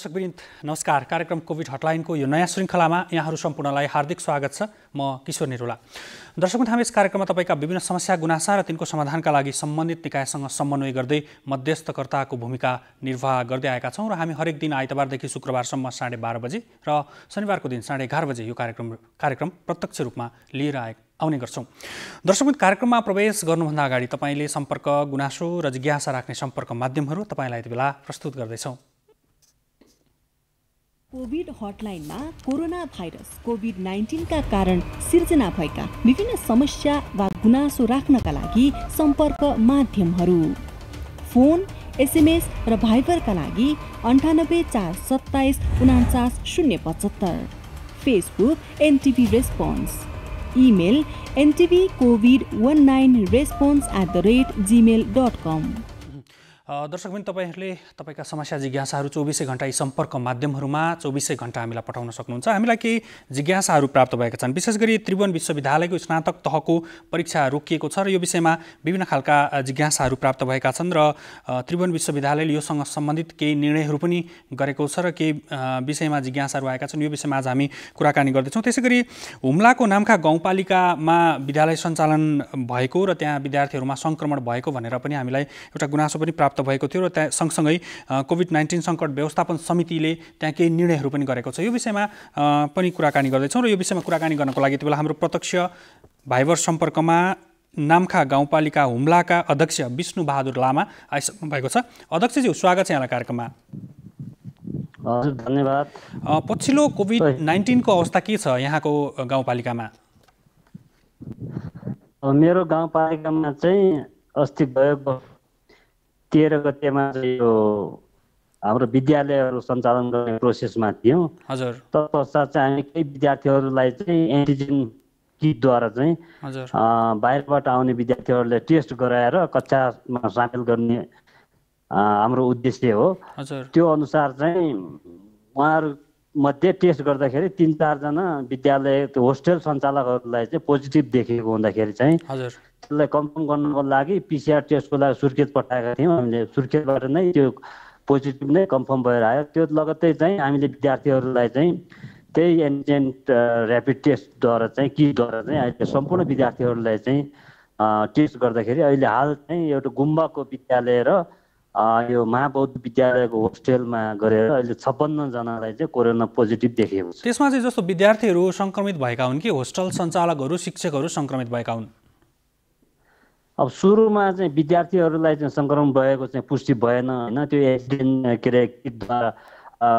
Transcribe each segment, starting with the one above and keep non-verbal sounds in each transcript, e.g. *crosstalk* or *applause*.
दर्शकवृन्द नमस्कार कार्यक्रम कोभिड हटलाइनको यो नयाँ श्रृङ्खलामा यहाँहरू सम्पूर्णलाई हार्दिक स्वागत छ म किशोर निरुला दर्शकवृन्द हामी यस कार्यक्रममा तपाईँका विभिन्न समस्या गुनासा र तिनको समाधानका लागि सम्बन्धित निकायसँग समन्वय गर्दै मध्यस्थकर्ताको भूमिका निर्वाह गर्दै आएका छौँ र हामी हरेक दिन आइतबारदेखि शुक्रबारसम्म साढे बाह्र बजे र शनिबारको दिन साढे एघार बजे यो कार्यक्रम कार्यक्रम प्रत्यक्ष रूपमा लिएर आए आउने गर्छौँ दर्शकबिन कार्यक्रममा प्रवेश गर्नुभन्दा अगाडि तपाईँले सम्पर्क गुनासो र जिज्ञासा राख्ने सम्पर्क माध्यमहरू तपाईँलाई यति बेला प्रस्तुत गर्दैछौँ कोभिड हटलाइनमा कोरोना भाइरस कोभिड नाइन्टिनका कारण सिर्जना भएका विभिन्न समस्या वा गुनासो राख्नका लागि सम्पर्क माध्यमहरू फोन एसएमएस र भाइबरका लागि अन्ठानब्बे चार सत्ताइस उनान्चास शून्य पचहत्तर Facebook NTV response email NTV COVID one nine response at the rate Gmail dot com दर्शक दर्शकबिन तपाईँहरूले तपाईँका समस्या जिज्ञासाहरू चौबिसै घन्टा यी सम्पर्क माध्यमहरूमा चौबिसै घन्टा हामीलाई पठाउन सक्नुहुन्छ हामीलाई केही जिज्ञासाहरू प्राप्त भएका छन् विशेष गरी त्रिभुवन विश्वविद्यालयको स्नातक तहको परीक्षा रोकिएको छ र यो विषयमा विभिन्न खालका जिज्ञासाहरू प्राप्त भएका छन् र त्रिभुवन विश्वविद्यालयले योसँग सम्बन्धित केही निर्णयहरू पनि गरेको छ र केही विषयमा जिज्ञासाहरू आएका छन् यो विषयमा आज हामी कुराकानी गर्दैछौँ त्यसै गरी हुम्लाको नामका गाउँपालिकामा विद्यालय सञ्चालन भएको र त्यहाँ विद्यार्थीहरूमा सङ्क्रमण भएको भनेर पनि हामीलाई एउटा गुनासो पनि प्राप्त भएको थियो र त्यहाँ सँगसँगै कोभिड नाइन्टिन सङ्कट व्यवस्थापन समितिले त्यहाँ केही निर्णयहरू पनि गरेको छ यो विषयमा पनि कुराकानी गर्दैछौँ र यो विषयमा कुराकानी गर्नको लागि यति बेला हाम्रो प्रत्यक्ष भाइबर सम्पर्कमा नामखा गाउँपालिका हुम्लाका अध्यक्ष विष्णु बहादुर लामा आइसक्नु भएको छ अध्यक्षज्यू स्वागत छ यहाँलाई कार्यक्रममा हजुर धन्यवाद पछिल्लो कोभिड नाइन्टिनको अवस्था के छ यहाँको गाउँपालिकामा मेरो गाउँपालिकामा चाहिँ अस्ति गए तेह्र गतेमा यो हाम्रो विद्यालयहरू सञ्चालन गर्ने प्रोसेसमा थियौँ हजुर तत्पश्चात चाहिँ हामी केही विद्यार्थीहरूलाई चाहिँ एन्टिजेन किटद्वारा चाहिँ बाहिरबाट आउने विद्यार्थीहरूले टेस्ट गराएर कक्षामा सामेल गर्ने हाम्रो उद्देश्य हो त्यो अनुसार चाहिँ उहाँहरू मध्ये टेस्ट गर्दाखेरि तिन चारजना विद्यालय होस्टेल सञ्चालकहरूलाई चाहिँ पोजिटिभ देखेको हुँदाखेरि चाहिँ हजुर त्यसलाई कन्फर्म गर्नुको लागि पिसिआर टेस्टको लागि सुर्खेत पठाएका थियौँ हामीले सुर्खेतबाट नै त्यो पोजिटिभ नै कन्फर्म भएर आयो त्यो लगत्तै चाहिँ हामीले विद्यार्थीहरूलाई चाहिँ त्यही एन्टिजेन्ट ऱ्यापिड टेस्टद्वारा चाहिँ किटद्वारा चाहिँ अहिले सम्पूर्ण विद्यार्थीहरूलाई चाहिँ टेस्ट गर्दाखेरि अहिले हाल चाहिँ एउटा गुम्बाको विद्यालय र यो महाबौद्ध विद्यालयको होस्टेलमा गरेर अहिले छप्पन्नजनालाई चाहिँ कोरोना पोजिटिभ देखिएको छ त्यसमा चाहिँ जस्तो विद्यार्थीहरू सङ्क्रमित भएका हुन् कि होस्टल सञ्चालकहरू शिक्षकहरू सङ्क्रमित भएका हुन् अब सुरुमा चाहिँ विद्यार्थीहरूलाई चाहिँ सङ्क्रमण भएको चाहिँ पुष्टि भएन होइन त्यो एसिडेन्ट के अरे किटद्वारा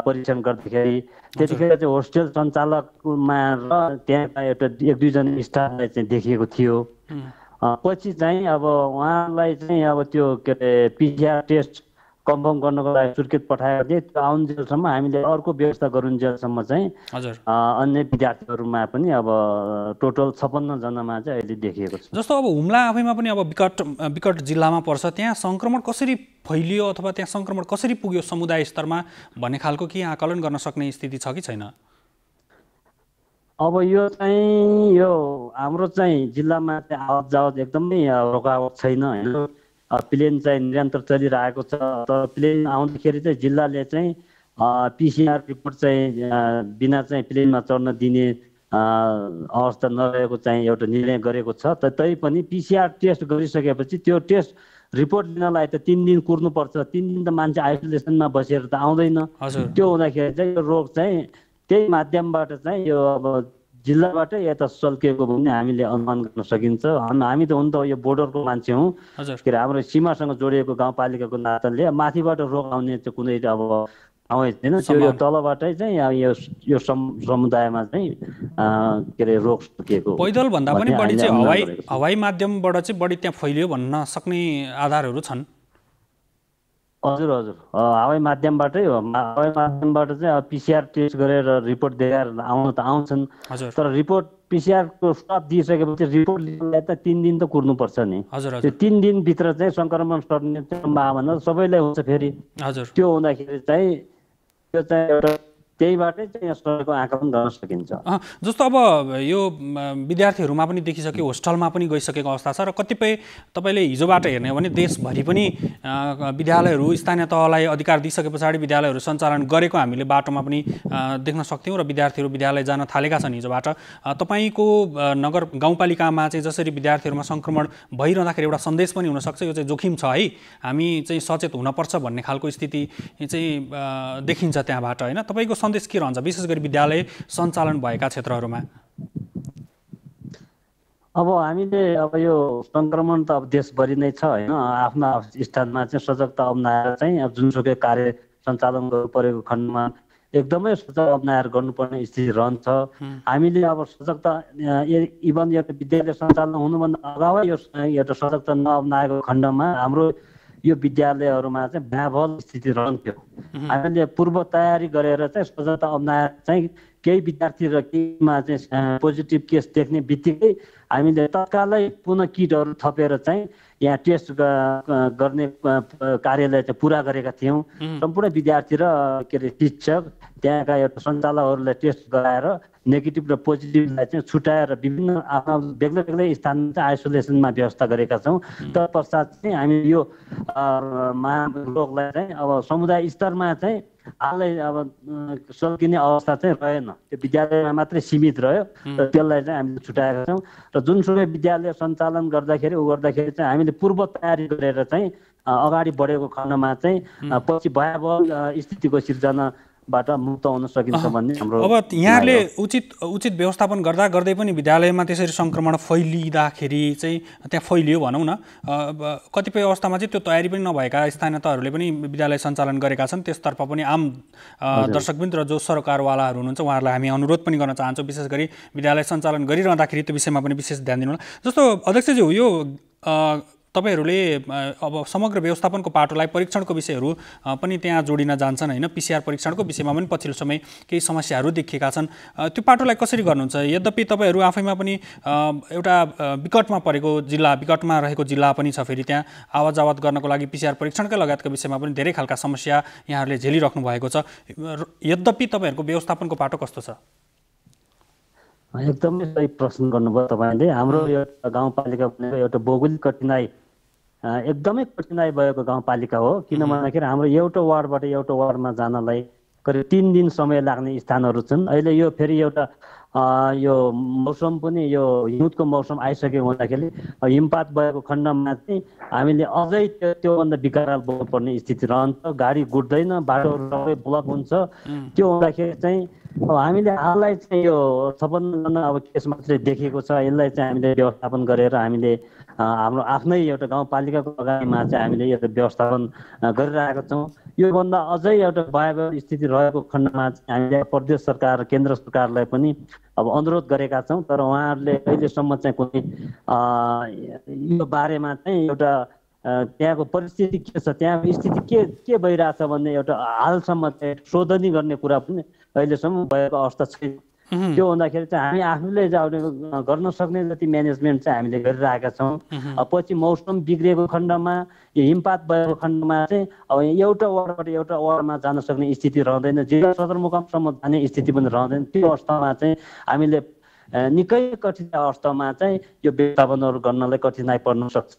परीक्षण गर्दाखेरि त्यतिखेर चाहिँ होस्टेल सञ्चालकमा र त्यहाँका एउटा एक दुईजना स्टाफलाई चाहिँ देखिएको थियो पछि चाहिँ अब उहाँलाई चाहिँ अब त्यो के अरे पिसिआर टेस्ट कन्फर्म गर्नको लागि सुर्खेत पठाएको थिएँ त्यो आउन्जेलसम्म हामीले अर्को व्यवस्था गरुन्जेलसम्म चाहिँ हजुर अन्य विद्यार्थीहरूमा पनि अब टोटल छप्पन्नजनामा चाहिँ अहिले देखिएको छ जस्तो अब हुम्ला आफैमा पनि अब विकट विकट जिल्लामा पर्छ त्यहाँ सङ्क्रमण कसरी फैलियो अथवा त्यहाँ सङ्क्रमण कसरी पुग्यो समुदाय स्तरमा भन्ने खालको केही आकलन गर्न सक्ने स्थिति छ कि छैन अब यो चाहिँ यो हाम्रो चाहिँ जिल्लामा चाहिँ आवत जावत एकदमै रोकावट छैन होइन प्लेन चाहिँ निरन्तर चलिरहेको छ तर प्लेन आउँदाखेरि चाहिँ जिल्लाले चाहिँ पिसिआर रिपोर्ट चाहिँ बिना चाहिँ प्लेनमा चढ्न दिने अवस्था नरहेको चाहिँ एउटा निर्णय गरेको छ त पनि पिसिआर टेस्ट गरिसकेपछि त्यो टेस्ट रिपोर्ट दिनलाई त तिन दिन कुर्नुपर्छ तिन दिन त मान्छे आइसोलेसनमा बसेर त आउँदैन त्यो हुँदाखेरि चाहिँ यो रोग चाहिँ त्यही माध्यमबाट चाहिँ यो अब जिल्लाबाट यता चल्किएको भन्ने हामीले अनुमान गर्न सकिन्छ हामी त हुन त यो बोर्डरको मान्छे हौँ के अरे हाम्रो सीमासँग जोडिएको गाउँपालिकाको नाताले माथिबाट रोग आउने चाहिँ कुनै अब ठाउँ छैन त्यो तलबाटै चाहिँ यो यो समुदायमा चाहिँ के अरे रोग सकिएको पैदल भन्दा पनि बढी चाहिँ हवाई हवाई माध्यमबाट चाहिँ बढी त्यहाँ फैलियो भन्न सक्ने आधारहरू छन् हजुर हजुर हवाई माध्यमबाटै हो हवाई माध्यमबाट चाहिँ अब पिसिआर टेस्ट गरेर रिपोर्ट देखाएर आउन त आउँछन् तर रिपोर्ट पिसिआरको स्टप दिइसकेपछि रिपोर्ट लिनलाई त तिन दिन त कुर्नुपर्छ नि त्यो तिन दिनभित्र चाहिँ सङ्क्रमण सर्ने सम्भावना सबैलाई हुन्छ फेरि त्यो हुँदाखेरि चाहिँ त्यो चाहिँ एउटा त्यहीबाटै चाहिँ यसको आकलन गर्न सकिन्छ जस्तो अब यो विद्यार्थीहरूमा पनि देखिसक्यो होस्टलमा पनि गइसकेको अवस्था छ र कतिपय तपाईँले हिजोबाट हेर्ने हो भने देशभरि पनि विद्यालयहरू स्थानीय तहलाई अधिकार दिइसके पछाडि विद्यालयहरू सञ्चालन गरेको हामीले बाटोमा पनि देख्न सक्थ्यौँ र विद्यार्थीहरू विद्यालय जान थालेका छन् हिजोबाट तपाईँको नगर गाउँपालिकामा चाहिँ जसरी विद्यार्थीहरूमा सङ्क्रमण भइरहँदाखेरि एउटा सन्देश पनि हुनसक्छ यो चाहिँ जोखिम छ है हामी चाहिँ सचेत हुनपर्छ भन्ने खालको स्थिति चाहिँ देखिन्छ त्यहाँबाट होइन तपाईँको सन्देश के रहन्छ विशेष गरी विद्यालय सञ्चालन भएका क्षेत्रहरूमा अब हामीले अब यो सङ्क्रमण त अब देशभरि नै छ होइन आफ्नो स्थानमा चाहिँ सजगता अप्नाएर चाहिँ अब जुनसुकै कार्य सञ्चालन गर्नु परेको खण्डमा एकदमै सजग अप्नाएर गर्नुपर्ने स्थिति रहन्छ हामीले अब सजगता इभन एउटा विद्यालय सञ्चालन हुनुभन्दा अगावै यो एउटा सजगता नअप्नाएको खण्डमा हाम्रो यो विद्यालयहरूमा चाहिँ ब्याबल स्थिति रहन्थ्यो हामीले पूर्व तयारी गरेर चाहिँ सजगता अप्नाएर चाहिँ केही विद्यार्थी र केहीमा चाहिँ पोजिटिभ केस देख्ने बित्तिकै हामीले तत्कालै पुनः किटहरू थपेर चाहिँ यहाँ टेस्ट गर्ने कार्यलाई चाहिँ पुरा गरेका थियौँ सम्पूर्ण विद्यार्थी र के अरे शिक्षक त्यहाँका एउटा सञ्चालकहरूलाई टेस्ट गराएर नेगेटिभ र पोजिटिभलाई चाहिँ छुट्याएर विभिन्न आफ्ना बेग्लै बेग्लै स्थानमा चाहिँ आइसोलेसनमा व्यवस्था गरेका छौँ तत्पश्चात चाहिँ हामी यो महारोगलाई चाहिँ अब समुदाय स्तरमा चाहिँ हालै अब सल्किने अवस्था चाहिँ रहेन त्यो विद्यालयमा मात्रै सीमित रह्यो र त्यसलाई चाहिँ हामीले छुट्याएका छौँ र जुनसुकै विद्यालय सञ्चालन गर्दाखेरि ऊ गर्दाखेरि चाहिँ हामीले पूर्व तयारी गरेर चाहिँ अगाडि बढेको खण्डमा चाहिँ पछि भयावह स्थितिको सिर्जना बाट मुक्त हुन सकिन्छ भन्ने हाम्रो अब यहाँले उचित उचित व्यवस्थापन गर्दा गर्दै पनि विद्यालयमा त्यसरी सङ्क्रमण फैलिँदाखेरि चाहिँ त्यहाँ फैलियो भनौँ न कतिपय अवस्थामा चाहिँ त्यो तयारी पनि नभएका स्थानीयताहरूले पनि विद्यालय सञ्चालन गरेका छन् त्यसतर्फ पनि आम दर्शकवृन्द र जो सरकारवालाहरू हुनुहुन्छ उहाँहरूलाई हामी अनुरोध पनि गर्न चाहन्छौँ विशेष गरी विद्यालय सञ्चालन गरिरहँदाखेरि त्यो विषयमा पनि विशेष ध्यान दिनु होला जस्तो अध्यक्षज्यू यो तपाईँहरूले अब समग्र व्यवस्थापनको पाटोलाई परीक्षणको विषयहरू पनि त्यहाँ जोडिन जान्छन् होइन पिसिआर परीक्षणको विषयमा पनि पछिल्लो समय केही समस्याहरू देखिएका छन् त्यो पाटोलाई कसरी गर्नुहुन्छ यद्यपि तपाईँहरू आफैमा पनि एउटा विकटमा परेको जिल्ला विकटमा रहेको जिल्ला पनि छ फेरि त्यहाँ आवाज आवाज गर्नको लागि पिसिआर परीक्षणकै लगायतको विषयमा पनि धेरै खालका समस्या यहाँहरूले झेलिराख्नु भएको छ यद्यपि तपाईँहरूको व्यवस्थापनको पाटो कस्तो छ एकदमै सही प्रश्न गर्नुभयो तपाईँले हाम्रो एउटा गाउँपालिका भनेको एउटा भौगोलिक कठिनाई एकदमै कठिनाई भएको गाउँपालिका हो किन भन्दाखेरि हाम्रो एउटा वार्डबाट एउटा वार्डमा जानलाई करिब तिन दिन समय लाग्ने स्थानहरू छन् अहिले यो फेरि एउटा यो मौसम पनि यो हिउँदको मौसम आइसक्यो हुँदाखेरि हिमपात भएको खण्डमा चाहिँ हामीले अझै त्यो त्योभन्दा विकराल बोल्नुपर्ने स्थिति रहन्छ गाडी गुड्दैन बाटोहरू सबै ब्लक हुन्छ त्यो हुँदाखेरि चाहिँ अब हामीले हाललाई चाहिँ यो सबभन्दा अब केस मात्रै देखेको छ यसलाई चाहिँ हामीले व्यवस्थापन गरेर हामीले हाम्रो आफ्नै एउटा गाउँपालिकाको अगाडिमा चाहिँ हामीले यो व्यवस्थापन गरिरहेका छौँ योभन्दा अझै एउटा भयावह स्थिति रहेको खण्डमा चाहिँ हामीले प्रदेश सरकार र केन्द्र सरकारलाई पनि अब अनुरोध गरेका छौँ तर उहाँहरूले अहिलेसम्म चाहिँ कुनै यो बारेमा चाहिँ एउटा त्यहाँको परिस्थिति के छ त्यहाँको स्थिति के के भइरहेछ भन्ने एउटा हालसम्म चाहिँ शोधनी गर्ने कुरा पनि अहिलेसम्म भएको अवस्था छैन त्यो हुँदाखेरि चाहिँ हामी आफूले गर्न सक्ने जति म्यानेजमेन्ट चाहिँ हामीले गरिरहेका छौँ पछि मौसम बिग्रिएको खण्डमा यो हिमपात भएको खण्डमा चाहिँ अब एउटा वार्डबाट एउटा वार्डमा जान सक्ने स्थिति रहँदैन जिल्ला सदरमुकामसम्म जाने स्थिति पनि रहँदैन त्यो अवस्थामा चाहिँ हामीले निकै कठिन अवस्थामा चाहिँ यो व्यवस्थापनहरू गर्नलाई कठिनाइ पर्न सक्छ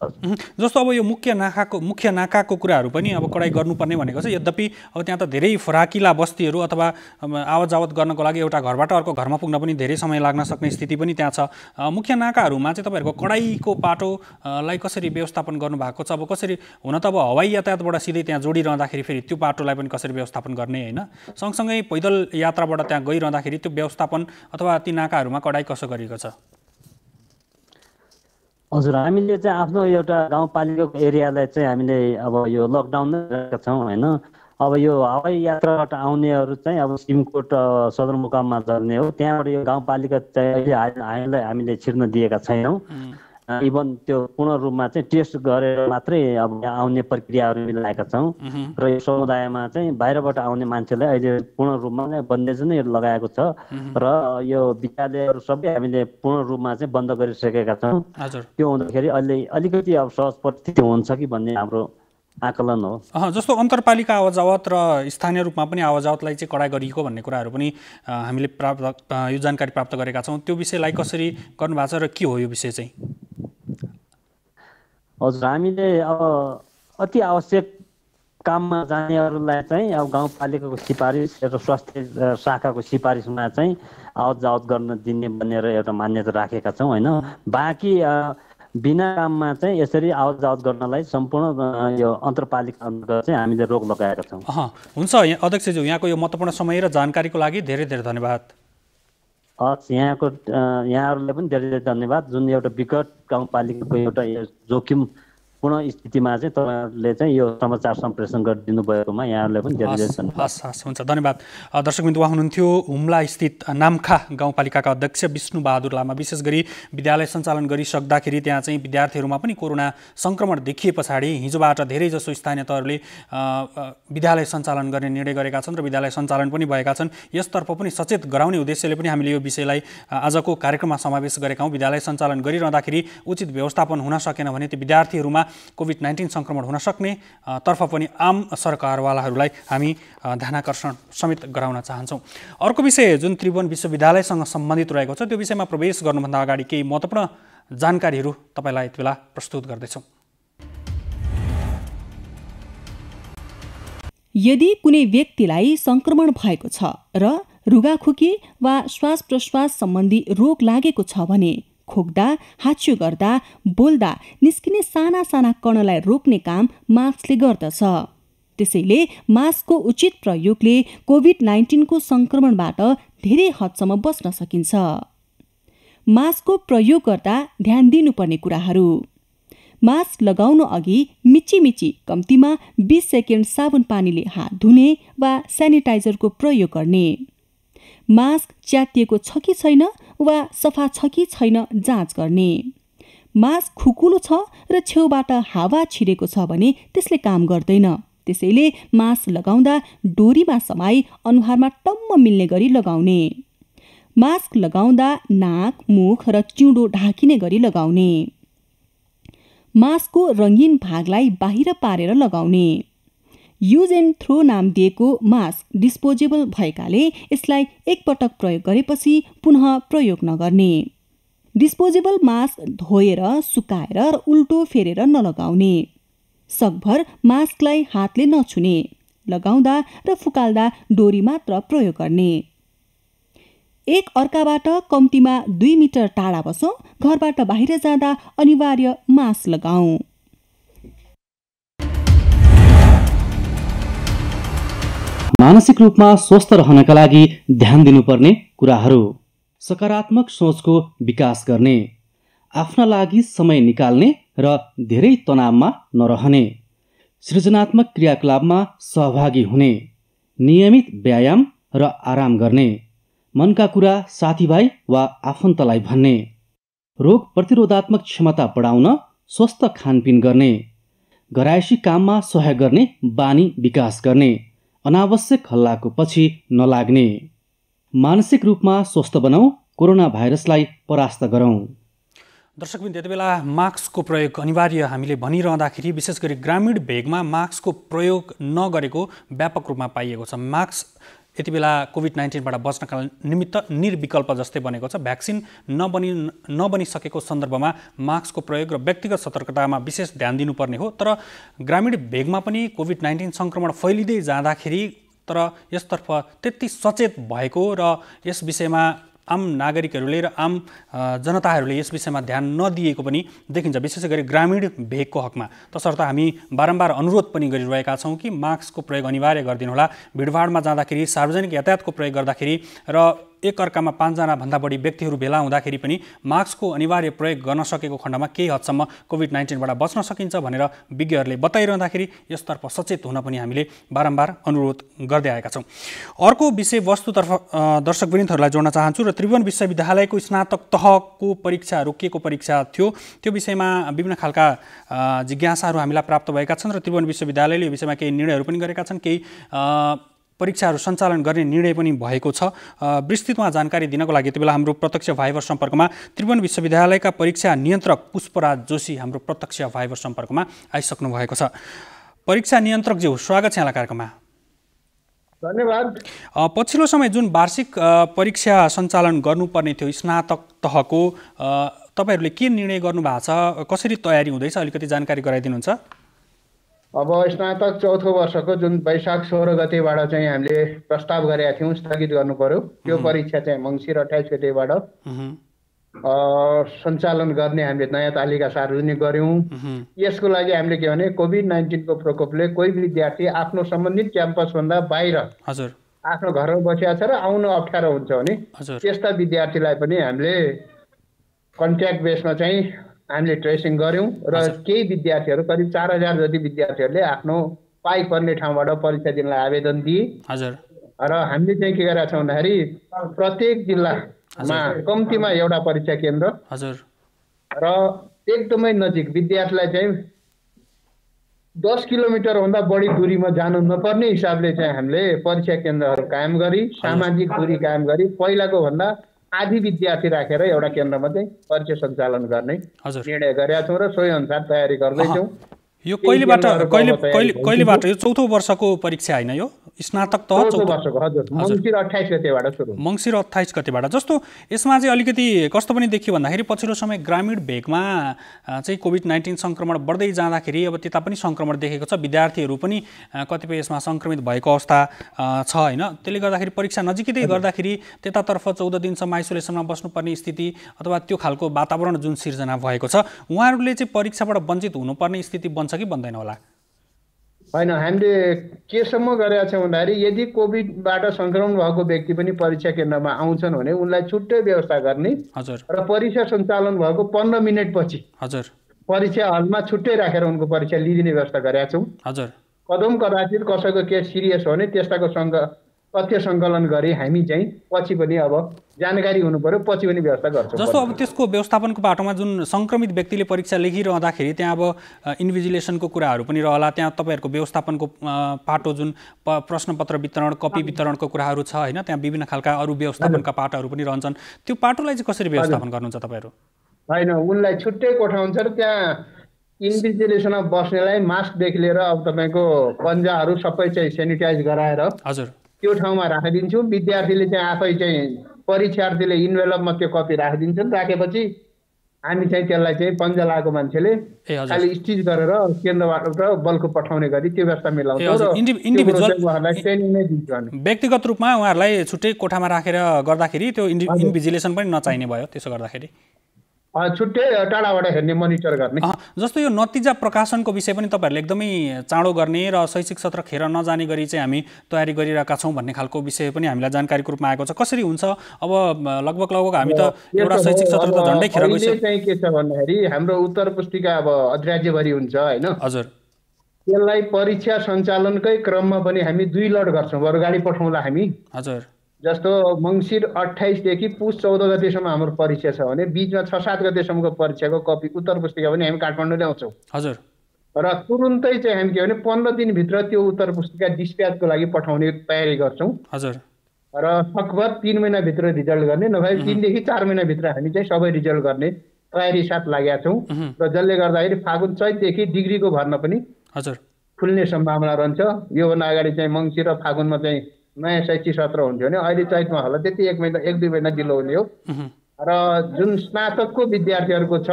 जस्तो अब यो मुख्य नाकाको मुख्य नाकाको कुराहरू पनि अब कडाइ गर्नुपर्ने भनेको छ यद्यपि अब त्यहाँ त धेरै फराकिला बस्तीहरू अथवा आवत जावत गर्नको लागि एउटा घरबाट अर्को घरमा पुग्न पनि धेरै समय लाग्न सक्ने स्थिति पनि त्यहाँ छ मुख्य नाकाहरूमा चाहिँ तपाईँहरूको कडाइको पाटोलाई कसरी व्यवस्थापन गर्नुभएको छ अब कसरी हुन त अब हवाई यातायातबाट सिधै त्यहाँ जोडिरहँदाखेरि फेरि त्यो पाटोलाई पनि कसरी व्यवस्थापन गर्ने होइन सँगसँगै पैदल यात्राबाट त्यहाँ गइरहँदाखेरि त्यो व्यवस्थापन अथवा ती नाकाहरूमा कडाइ कसो गरिएको छ हजुर हामीले चाहिँ आफ्नो एउटा गाउँपालिकाको एरियालाई चाहिँ हामीले अब यो लकडाउन नै गरेका छौँ होइन अब यो हवाई यात्राबाट आउनेहरू चाहिँ अब सिमकोट सदरमुकाममा जाने हो त्यहाँबाट यो गाउँपालिका चाहिँ हामीले छिर्न दिएका छैनौँ इभन त्यो पूर्ण रूपमा चाहिँ टेस्ट गरेर मात्रै अब आउने प्रक्रियाहरू मिलाएका छौँ र यो समुदायमा चाहिँ बाहिरबाट आउने मान्छेलाई अहिले पूर्ण रूपमा नै बन्देज नै लगाएको छ र यो विद्यालयहरू सबै हामीले पूर्ण रूपमा चाहिँ बन्द गरिसकेका छौँ त्यो हुँदाखेरि अहिले अलिकति अब सहज परिस्थिति हुन्छ कि भन्ने हाम्रो आकलन हो जस्तो अन्तरपालिका आवाजावत र स्थानीय रूपमा पनि आवाजावतलाई चाहिँ कडा गरिएको भन्ने कुराहरू पनि हामीले प्राप्त यो जानकारी प्राप्त गरेका छौँ त्यो विषयलाई कसरी गर्नुभएको छ र के हो यो विषय चाहिँ हजुर हामीले अब अति आवश्यक काममा जानेहरूलाई चाहिँ अब गाउँपालिकाको सिफारिस एउटा स्वास्थ्य शाखाको सिफारिसमा चाहिँ आवत जावत गर्न दिने भनेर एउटा मान्यता राखेका छौँ होइन बाँकी बिना काममा चाहिँ यसरी आवत जावत गर्नलाई सम्पूर्ण यो अन्तरपालिका अन्तर्गत चाहिँ हामीले रोक लगाएका छौँ हुन्छ अध्यक्षज्यू यहाँको यो महत्त्वपूर्ण समय र जानकारीको लागि धेरै धेरै धन्यवाद हस् यहाँको यहाँहरूलाई पनि धेरै धेरै धन्यवाद जुन एउटा विकट गाउँपालिकाको एउटा जोखिम पूर्ण स्थितिमा चाहिँ तपाईँहरूले चाहिँ यो समाचार सम्प्रेषण गरिदिनु भएकोमा यहाँहरूलाई पनि धेरै धेरै हस् हस् हुन्छ धन्यवाद दर्शकबिन्दु उहाँ हुनुहुन्थ्यो हुम्ला स्थित नामखा गाउँपालिकाका अध्यक्ष विष्णुबहादुर लामा विशेष गरी विद्यालय सञ्चालन गरिसक्दाखेरि त्यहाँ चाहिँ विद्यार्थीहरूमा पनि कोरोना सङ्क्रमण देखिए पछाडि हिजोबाट धेरैजसो स्थानीय तहहरूले विद्यालय सञ्चालन गर्ने निर्णय गरेका छन् र विद्यालय सञ्चालन पनि भएका छन् यसतर्फ पनि सचेत गराउने उद्देश्यले पनि हामीले यो विषयलाई आजको कार्यक्रममा समावेश गरेका हौँ विद्यालय सञ्चालन गरिरहँदाखेरि उचित व्यवस्थापन हुन सकेन भने त्यो विद्यार्थीहरूमा कोभिड नाइन्टिन सङ्क्रमण हुन सक्ने तर्फ पनि आम सरकारवालाहरूलाई हामी ध्यानकर्षण समेत गराउन चाहन्छौँ अर्को विषय जुन त्रिभुवन विश्वविद्यालयसँग सम्बन्धित रहेको छ त्यो विषयमा प्रवेश गर्नुभन्दा अगाडि केही महत्त्वपूर्ण जानकारीहरू तपाईँलाई यति बेला प्रस्तुत गर्दैछौँ यदि कुनै व्यक्तिलाई सङ्क्रमण भएको छ र रुगाखोकी वा श्वास प्रश्वास सम्बन्धी रोग लागेको छ भने खोक्दा हाच्यु गर्दा बोल्दा निस्किने साना साना कणलाई रोक्ने काम मास्कले गर्दछ त्यसैले मास्कको उचित प्रयोगले कोभिड नाइन्टिनको सङ्क्रमणबाट धेरै हदसम्म बस्न सकिन्छ मास्कको प्रयोग गर्दा ध्यान दिनुपर्ने कुराहरू मास्क लगाउनु अघि मिची मिची कम्तीमा बिस सेकेन्ड साबुन पानीले हात धुने वा सेनिटाइजरको प्रयोग गर्ने मास्क च्यातिएको छ कि छैन वा सफा छ कि छैन जाँच गर्ने मास्क खुकुलो छ र छेउबाट हावा छिरेको छ भने त्यसले काम गर्दैन त्यसैले मास्क लगाउँदा डोरीमा समाई अनुहारमा टम्म मिल्ने गरी लगाउने मास्क लगाउँदा नाक मुख र चिउँडो ढाकिने गरी लगाउने मास्कको रङ्गीन भागलाई बाहिर पारेर लगाउने युज एन्ड थ्रो नाम दिएको मास्क डिस्पोजेबल भएकाले यसलाई एकपटक प्रयोग गरेपछि पुनः प्रयोग नगर्ने डिस्पोजेबल मास्क धोएर सुकाएर र उल्टो फेरेर नलगाउने सकभर मास्कलाई हातले नछुने लगाउँदा र फुकाल्दा डोरी मात्र प्रयोग गर्ने एक अर्काबाट कम्तीमा दुई मिटर टाढा बसौँ घरबाट बाहिर जाँदा अनिवार्य मास्क लगाऊ मानसिक रूपमा स्वस्थ रहनका लागि ध्यान दिनुपर्ने कुराहरू सकारात्मक सोचको विकास गर्ने आफ्ना लागि समय निकाल्ने र धेरै तनावमा नरहने सृजनात्मक क्रियाकलापमा सहभागी हुने नियमित व्यायाम र आराम गर्ने मनका कुरा साथीभाइ वा आफन्तलाई भन्ने रोग प्रतिरोधात्मक क्षमता बढाउन स्वस्थ खानपिन गर्ने घरायसी काममा सहयोग गर्ने बानी विकास गर्ने अनावश्यक हल्लाको पछि नलाग्ने मानसिक रूपमा स्वस्थ बनाऊ कोरोना भाइरसलाई परास्त गरौँ दर्शकबिन त्यति बेला मास्कको प्रयोग अनिवार्य हामीले भनिरहँदाखेरि विशेष गरी ग्रामीण भेगमा मास्कको प्रयोग नगरेको व्यापक रूपमा पाइएको छ मास्क यति बेला कोभिड नाइन्टिनबाट बच्नका निमित्त निर्विकल्प जस्तै बनेको छ भ्याक्सिन नबनि नबनिसकेको सन्दर्भमा मास्कको प्रयोग र व्यक्तिगत सतर्कतामा विशेष ध्यान दिनुपर्ने हो तर ग्रामीण भेगमा पनि कोभिड नाइन्टिन सङ्क्रमण फैलिँदै जाँदाखेरि तर यसतर्फ त्यति सचेत भएको र यस विषयमा आम नागरिकहरूले र आम जनताहरूले यस विषयमा ध्यान नदिएको पनि देखिन्छ विशेष गरी ग्रामीण भेगको हकमा तसर्थ हामी बारम्बार अनुरोध पनि गरिरहेका छौँ कि मास्कको प्रयोग अनिवार्य गरिदिनुहोला भिडभाडमा जाँदाखेरि सार्वजनिक यातायातको प्रयोग गर्दाखेरि र एकअर्कामा भन्दा बढी व्यक्तिहरू भेला हुँदाखेरि पनि मास्कको अनिवार्य प्रयोग गर्न सकेको खण्डमा केही हदसम्म कोभिड नाइन्टिनबाट बच्न सकिन्छ भनेर विज्ञहरूले बताइरहँदाखेरि यसतर्फ सचेत हुन पनि हामीले बारम्बार अनुरोध गर्दै आएका छौँ अर्को विषयवस्तुतर्फ दर्शक वृन्दहरूलाई जोड्न चाहन्छु र त्रिभुवन विश्वविद्यालयको स्नातक तहको परीक्षा के परीक्षा थियो त्यो विषयमा विभिन्न खालका जिज्ञासाहरू हामीलाई प्राप्त भएका छन् र त्रिभुवन विश्वविद्यालयले यो विषयमा केही निर्णयहरू पनि गरेका छन् केही परीक्षाहरू सञ्चालन गर्ने निर्णय पनि भएको छ विस्तृतमा जानकारी दिनको लागि यति बेला हाम्रो प्रत्यक्ष भाइबर सम्पर्कमा त्रिभुवन विश्वविद्यालयका परीक्षा नियन्त्रक पुष्पराज जोशी हाम्रो प्रत्यक्ष भाइबर सम्पर्कमा आइसक्नु भएको छ परीक्षा नियन्त्रक ज्यू स्वागत छ यहाँलाई कार्यक्रममा धन्यवाद पछिल्लो समय जुन वार्षिक परीक्षा सञ्चालन गर्नुपर्ने थियो स्नातक तहको तपाईँहरूले के निर्णय गर्नुभएको छ कसरी तयारी हुँदैछ अलिकति जानकारी गराइदिनुहुन्छ अब स्नातक चौथो वर्षको जुन वैशाख सोह्र गतेबाट चाहिँ हामीले प्रस्ताव गरेका थियौँ स्थगित गर्नु पर्यो त्यो परीक्षा चाहिँ मङ्सिर अठाइस गतेबाट सञ्चालन गर्ने हामीले नयाँ तालिका सार्वजनिक गऱ्यौँ यसको लागि हामीले के भने कोभिड नाइन्टिनको प्रकोपले कोही विद्यार्थी आफ्नो सम्बन्धित क्याम्पसभन्दा बाहिर हजुर आफ्नो घरमा बसिया छ र आउन अप्ठ्यारो हुन्छ भने त्यस्ता विद्यार्थीलाई पनि हामीले कन्ट्याक्ट बेसमा चाहिँ हामीले ट्रेसिङ गऱ्यौँ र केही विद्यार्थीहरू करिब चार हजार जति विद्यार्थीहरूले आफ्नो पाइ पर्ने ठाउँबाट परीक्षा दिनलाई आवेदन दिए हजुर र हामीले चाहिँ के गरेका छौँ भन्दाखेरि प्रत्येक जिल्लामा कम्तीमा एउटा परीक्षा केन्द्र हजुर र एकदमै नजिक विद्यार्थीलाई चाहिँ दस किलोमिटरभन्दा बढी दुरीमा जानु नपर्ने हिसाबले चाहिँ हामीले परीक्षा केन्द्रहरू कायम गरी सामाजिक दूरी कायम गरी पहिलाको भन्दा आदि विद्यार्थी राखेर एउटा केन्द्रमा चाहिँ परीक्षा सञ्चालन गर्ने निर्णय गरेका छौँ र सोही अनुसार तयारी गर्दैछौँ यो कहिलेबाट कहिले कहिले कहिलेबाट यो चौथो वर्षको परीक्षा होइन यो स्नातक तह चौथो मङ्सिर अठाइस गतेबाट जस्तो यसमा चाहिँ अलिकति कस्तो पनि देखियो भन्दाखेरि पछिल्लो समय ग्रामीण भेगमा चाहिँ कोभिड नाइन्टिन सङ्क्रमण बढ्दै जाँदाखेरि अब त्यता पनि सङ्क्रमण देखेको छ विद्यार्थीहरू पनि कतिपय यसमा सङ्क्रमित भएको अवस्था छ होइन त्यसले गर्दाखेरि परीक्षा नजिकै गर्दाखेरि त्यतातर्फ चौध दिनसम्म आइसोलेसनमा बस्नुपर्ने स्थिति अथवा त्यो खालको वातावरण जुन सिर्जना भएको छ उहाँहरूले चाहिँ परीक्षाबाट वञ्चित हुनुपर्ने स्थिति बन्छ बन्छ कि बन्दैन होला होइन हामीले केसम्म गरेका छौँ भन्दाखेरि यदि कोभिडबाट सङ्क्रमण भएको व्यक्ति पनि परीक्षा केन्द्रमा आउँछन् भने उनलाई छुट्टै व्यवस्था गर्ने हजुर र परीक्षा सञ्चालन भएको पन्ध्र मिनटपछि हजुर परीक्षा हलमा छुट्टै राखेर उनको परीक्षा लिइदिने व्यवस्था गरेका छौँ हजुर कदम कदाचित कसैको केस सिरियस हो भने त्यस्ताको सङ्ग तथ्य सङ्कलन गरी हामी चाहिँ पछि पनि अब जानकारी हुनु पऱ्यो पछि पनि व्यवस्था गर्छौँ जस्तो अब त्यसको व्यवस्थापनको बाटोमा जुन सङ्क्रमित व्यक्तिले परीक्षा लेखिरहँदाखेरि त्यहाँ अब इन्भिजिलेसनको कुराहरू पनि रहला त्यहाँ तपाईँहरूको व्यवस्थापनको पाटो जुन प्रश्नपत्र वितरण कपी वितरणको कुराहरू छ होइन त्यहाँ विभिन्न खालका अरू व्यवस्थापनका पाटोहरू पनि रहन्छन् त्यो पाटोलाई चाहिँ कसरी व्यवस्थापन गर्नुहुन्छ तपाईँहरू होइन उनलाई छुट्टै कोठा हुन्छ र त्यहाँ इन्भिजिलेसनमा बस्नेलाई मास्कदेखि लिएर अब तपाईँको पन्जाहरू सबै चाहिँ सेनिटाइज गराएर हजुर त्यो ठाउँमा राखिदिन्छु विद्यार्थीले चाहिँ आफै चाहिँ परीक्षार्थीले इन्भेलपमा त्यो कपी राखिदिन्छन् राखेपछि हामी चाहिँ त्यसलाई चाहिँ पञ्जलाको मान्छेले खालि स्टिच गरेर केन्द्रबाट बल्क पठाउने गरी त्यो व्यवस्था मिलाउँछ व्यक्तिगत रूपमा उहाँहरूलाई छुट्टै कोठामा राखेर गर्दाखेरि त्यो इन्भिजिलेसन पनि नचाहिने भयो त्यसो गर्दाखेरि छुट्टै टाढाबाट हेर्ने मोनिटर गर्ने जस्तो यो नतिजा प्रकाशनको विषय पनि तपाईँहरूले एकदमै चाँडो गर्ने र शैक्षिक सत्र खेर नजाने गरी चाहिँ हामी तयारी गरिरहेका छौँ भन्ने खालको विषय पनि हामीलाई जानकारीको रूपमा आएको छ कसरी हुन्छ अब लगभग लगभग हामी त एउटा शैक्षिक सत्र त झन्डै खेर गइसक्यो चाहिँ के छ भन्दाखेरि हाम्रो उत्तर पुस्तिका अब राज्यभरि हुन्छ होइन हजुर त्यसलाई परीक्षा सञ्चालनकै क्रममा पनि हामी दुई लड गर्छौँ अरू पठाउँला हामी हजुर जस्तो मङ्सिर अठाइसदेखि पुस चौध गतेसम्म हाम्रो परीक्षा छ भने बिचमा छ सात गतेसम्मको परीक्षाको कपी उत्तर पुस्तिका पनि हामी काठमाडौँ ल्याउँछौँ हजुर र तुरुन्तै चाहिँ हामी के भने पन्ध्र दिनभित्र त्यो उत्तर पुस्तिका डिस्प्याचको लागि पठाउने तयारी गर्छौँ हजुर र सकभर तिन महिनाभित्र रिजल्ट गर्ने नभए तिनदेखि चार महिनाभित्र हामी चाहिँ सबै रिजल्ट गर्ने तयारी साथ लागेका छौँ र जसले गर्दाखेरि फागुन चैतदेखि डिग्रीको भर्न पनि हजुर खुल्ने सम्भावना रहन्छ योभन्दा अगाडि चाहिँ मङ्सिर र फागुनमा चाहिँ नयाँ शैक्षिक सत्र हुन्थ्यो भने अहिले चैतमा होला त्यति एक महिना एक दुई महिना ढिलो हुने हो र जुन स्नातकको विद्यार्थीहरूको छ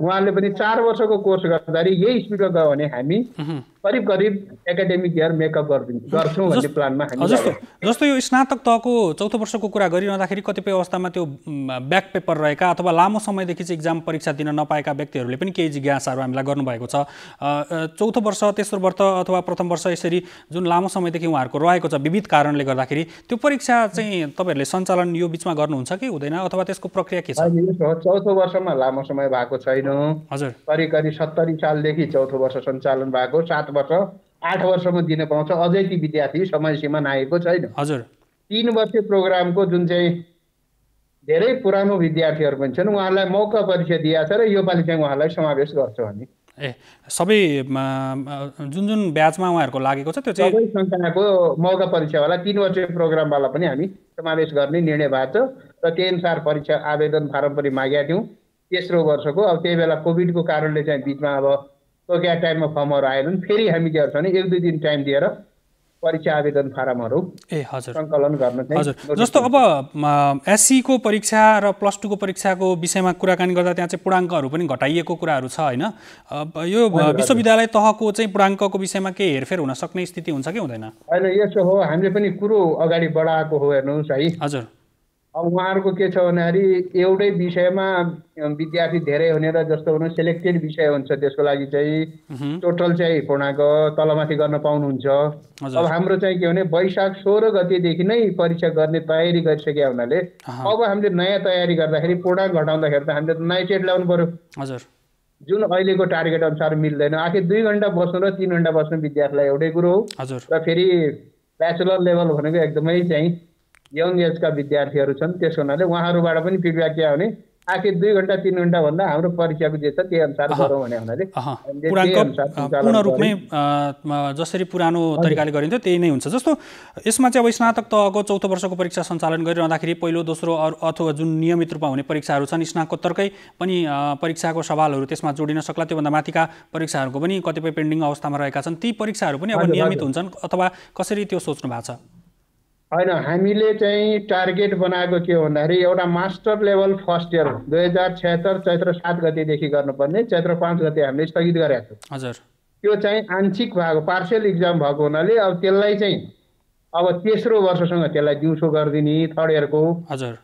उहाँले पनि चार वर्षको कोर्स गर्दाखेरि यही स्पिडमा गयो भने हामी करिब करिब एकाडेमिक इयर मेकअप गरिदिन्छ गर्छौँ भन्ने प्लानमा जस्तो जस्तो यो स्नातक तहको चौथो वर्षको कुरा गरिरहँदाखेरि कतिपय अवस्थामा त्यो ब्याक पेपर रहेका अथवा लामो समयदेखि चाहिँ इक्जाम परीक्षा दिन नपाएका व्यक्तिहरूले पनि केही जिज्ञासाहरू हामीलाई गर्नुभएको छ चौथो वर्ष तेस्रो वर्ष अथवा प्रथम वर्ष यसरी जुन लामो समयदेखि उहाँहरूको रहेको छ विविध कारणले गर्दाखेरि त्यो परीक्षा चाहिँ तपाईँहरूले सञ्चालन यो बिचमा गर्नुहुन्छ कि हुँदैन अथवा त्यसको प्रक्रिया के छ चौथो वर्षमा लामो समय भएको छैन हजुर करिब करिब सत्तरी सालदेखि चौथो वर्ष सञ्चालन भएको सात सात वर्ष आठ वर्षमा दिन पाउँछ अझै ती विद्यार्थी सीमा नआएको छैन हजुर तिन वर्ष प्रोग्रामको जुन चाहिँ धेरै पुरानो विद्यार्थीहरू पनि छन् उहाँहरूलाई मौका परीक्षा दिएको छ र योपालि चाहिँ उहाँलाई समावेश गर्छ भने ए सबै जुन जुन ब्याचमा उहाँहरूको लागेको छ त्यो चाहिँ सबै संस्थाको मौका परीक्षावाला तिन वर्ष प्रोग्रामवाला पनि हामी समावेश गर्ने निर्णय भएको छ र त्यही अनुसार परीक्षा आवेदन फारम पनि मागेका थियौँ तेस्रो वर्षको अब त्यही बेला कोभिडको कारणले चाहिँ बिचमा अब तोकिया टाइममा फर्महरू आएनन् फेरि भने एक दुई दिन टाइम दिएर परीक्षा आवेदन फारमहरू ए हजुर सङ्कलन गर्न हजुर जस्तो अब एससीको परीक्षा र प्लस टूको परीक्षाको विषयमा कुराकानी गर्दा त्यहाँ चाहिँ पूर्णाङ्कहरू पनि घटाइएको कुराहरू छ होइन यो विश्वविद्यालय तहको चाहिँ पूर्णाङ्कको विषयमा केही हेरफेर हुन सक्ने स्थिति हुन्छ कि हुँदैन होइन यसो हो हामीले पनि कुरो अगाडि बढाएको हो हेर्नुहोस् है हजुर अब उहाँहरूको के छ भन्दाखेरि एउटै विषयमा विद्यार्थी धेरै हुने र जस्तो भनौँ सेलेक्टेड विषय हुन्छ त्यसको लागि चाहिँ टोटल चाहिँ पूर्णाङ्क तलमाथि गर्न पाउनुहुन्छ अब हाम्रो चाहिँ के भने वैशाख सोह्र गतिदेखि नै परीक्षा गर्ने तयारी गरिसकेका हुनाले अब हामीले नयाँ तयारी गर्दाखेरि पूर्णाङ्क घटाउँदाखेरि त हामीले नयाँ सेट ल्याउनु पऱ्यो हजुर जुन अहिलेको टार्गेट अनुसार मिल्दैन आखिर दुई घन्टा बस्नु र तिन घन्टा बस्नु विद्यार्थीलाई एउटै कुरो हो र फेरि ब्याचलर लेभल भनेको एकदमै चाहिँ यङ एजका विद्यार्थीहरू छन् त्यस हुनाले उहाँहरूबाट पनि फिडब्याक के आउने आखिर दुई घन्टा तिन घन्टा भन्दा हाम्रो परीक्षाको जे छ त्यही अनुसार गरौँ भने हुनाले पूर्ण रूपमै जसरी पुरानो तरिकाले गरिन्थ्यो त्यही नै हुन्छ जस्तो यसमा चाहिँ अब स्नातक तहको चौथो वर्षको परीक्षा सञ्चालन गरिरहँदाखेरि पहिलो दोस्रो अथवा जुन नियमित रूपमा हुने परीक्षाहरू छन् स्नातकोत्तरकै पनि परीक्षाको सवालहरू त्यसमा जोडिन सक्ला त्योभन्दा माथिका परीक्षाहरूको पनि कतिपय पेन्डिङ अवस्थामा रहेका छन् ती परीक्षाहरू पनि अब नियमित हुन्छन् अथवा कसरी त्यो सोच्नु भएको छ होइन हामीले चाहिँ टार्गेट बनाएको के हो भन्दाखेरि एउटा मास्टर लेभल फर्स्ट इयर दुई हजार छत्तर चैत्र सात गतिदेखि गर्नुपर्ने चैत्र पाँच गते हामीले स्थगित गरेका छौँ हजुर त्यो चाहिँ आंशिक भएको पार्सियल इक्जाम भएको हुनाले अब त्यसलाई चाहिँ अब तेस्रो वर्षसँग त्यसलाई दिउँसो गरिदिने थर्ड इयरको हजुर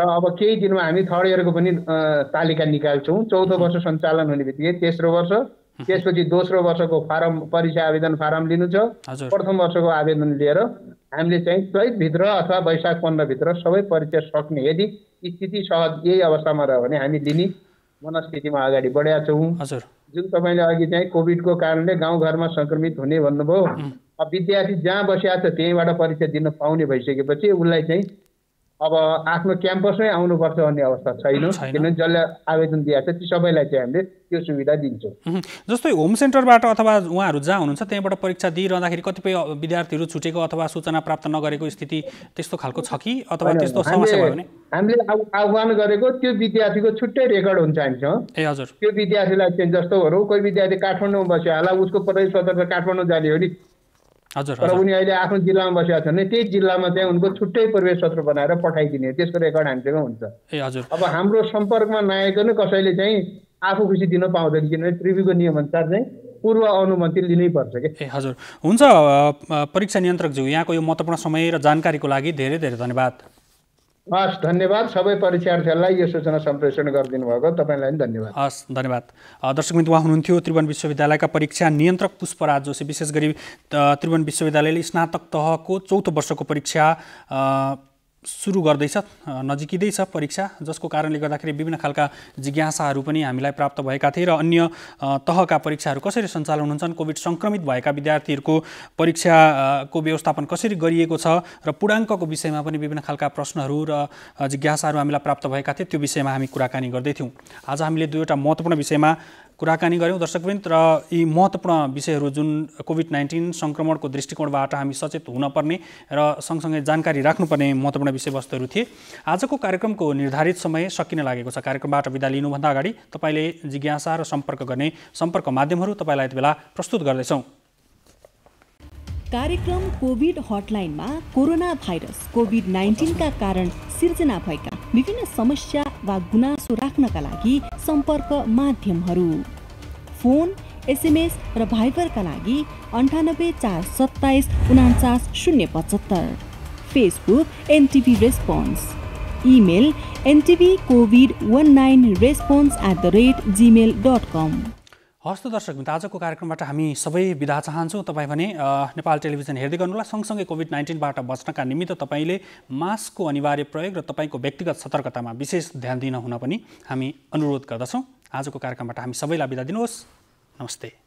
र अब केही दिनमा हामी थर्ड इयरको पनि तालिका निकाल्छौँ चौथो वर्ष सञ्चालन हुने बित्तिकै तेस्रो वर्ष *laughs* त्यसपछि दोस्रो वर्षको फारम परीक्षा आवेदन फारम लिनु छ प्रथम वर्षको आवेदन लिएर हामीले चाहिँ चैतभित्र अथवा वैशाख पन्ध्रभित्र सबै परीक्षा सक्ने यदि स्थिति सहज यही अवस्थामा रह्यो भने हामी लिने मनस्थितिमा अगाडि बढेका छौँ जुन तपाईँले अघि चाहिँ कोभिडको कारणले गाउँघरमा सङ्क्रमित हुने भन्नुभयो विद्यार्थी जहाँ बसिरहेको छ त्यहीँबाट परीक्षा दिन पाउने भइसकेपछि उसलाई चाहिँ अब आफ्नो क्याम्पसमै आउनुपर्छ भन्ने अवस्था छैन किनभने जसले आवेदन दिएको छ ती सबैलाई चाहिँ हामीले त्यो सुविधा दिन्छौँ जस्तै होम सेन्टरबाट अथवा उहाँहरू जहाँ हुनुहुन्छ त्यहाँबाट परीक्षा दिइरहँदाखेरि कतिपय विद्यार्थीहरू छुटेको अथवा सूचना प्राप्त नगरेको स्थिति त्यस्तो खालको छ कि अथवा त्यस्तो समस्या भयो भने हामीले आह्वान गरेको त्यो विद्यार्थीको छुट्टै रेकर्ड हुन्छ हामीसँग ए हजुर त्यो विद्यार्थीलाई चाहिँ जस्तो भनौँ कोही विद्यार्थी काठमाडौँमा बस्यो होला उसको प्रवेश पत्र काठमाडौँ जाने हो नि तर उनी अहिले आफ्नो जिल्लामा बसेका छन् त्यही जिल्लामा चाहिँ उनको छुट्टै प्रवेश पत्र बनाएर पठाइदिने त्यसको रेकर्ड हामीसँग हुन्छ ए हजुर अब हाम्रो सम्पर्कमा नआएको नै कसैले चाहिँ आफू खुसी दिन पाउँदैन किनभने त्रिवीको नियमअनुसार चाहिँ पूर्व अनुमति लिनै पर्छ कि ए हजुर हुन्छ परीक्षा नियन्त्रकज्यू यहाँको यो महत्त्वपूर्ण समय र जानकारीको लागि धेरै धेरै धन्यवाद हस् धन्यवाद सबै परीक्षार्थीहरूलाई यो सूचना सम्प्रेषण गरिदिनु भएको तपाईँलाई पनि धन्यवाद हस् धन्यवाद दर्शक मित्र उहाँ हुनुहुन्थ्यो त्रिभुवन विश्वविद्यालयका परीक्षा नियन्त्रक पुष्पराज जोशी विशेष गरी त्रिभुवन विश्वविद्यालयले स्नातक तहको चौथो वर्षको परीक्षा सुरु गर्दैछ नजिकिँदै छ परीक्षा जसको कारणले गर्दाखेरि विभिन्न खालका जिज्ञासाहरू पनि हामीलाई प्राप्त भएका थिए र अन्य तहका परीक्षाहरू कसरी सञ्चालन हुन्छन् कोभिड सङ्क्रमित भएका विद्यार्थीहरूको परीक्षाको व्यवस्थापन कसरी गरिएको छ र पूर्णाङ्कको विषयमा पनि विभिन्न खालका प्रश्नहरू र जिज्ञासाहरू हामीलाई प्राप्त भएका थिए त्यो विषयमा हामी कुराकानी गर्दैथ्यौँ आज हामीले दुईवटा महत्त्वपूर्ण विषयमा कुराकानी गऱ्यौँ दर्शकवृन्द र यी महत्त्वपूर्ण विषयहरू जुन कोभिड नाइन्टिन सङ्क्रमणको दृष्टिकोणबाट हामी सचेत हुनपर्ने र सँगसँगै जानकारी राख्नुपर्ने महत्त्वपूर्ण विषयवस्तुहरू थिए आजको कार्यक्रमको निर्धारित समय सकिन लागेको छ कार्यक्रमबाट विदा लिनुभन्दा अगाडि तपाईँले जिज्ञासा र सम्पर्क गर्ने सम्पर्क माध्यमहरू तपाईँलाई यति बेला प्रस्तुत गर्दैछौँ कार्यक्रम कोभिड हटलाइनमा कोरोना भाइरस कोभिड नाइन्टिनका कारण सिर्जना भएका विभिन्न समस्या वा गुना चासो राख्नका लागि सम्पर्क माध्यमहरू फोन एसएमएस र भाइबरका लागि अन्ठानब्बे चार सत्ताइस उनाचास शून्य पचहत्तर Facebook NTV response email NTV COVID one nine response at the rate Gmail dot com हस्त दर्शक मित्र आजको कार्यक्रमबाट हामी सबै विदा चाहन्छौँ तपाईँ भने नेपाल टेलिभिजन हेर्दै गर्नुहोला सँगसँगै कोभिड नाइन्टिनबाट बच्नका निमित्त तपाईँले मास्कको अनिवार्य प्रयोग र तपाईँको व्यक्तिगत सतर्कतामा विशेष ध्यान दिन हुन पनि हामी अनुरोध गर्दछौँ आजको कार्यक्रमबाट हामी सबैलाई बिदा दिनुहोस् नमस्ते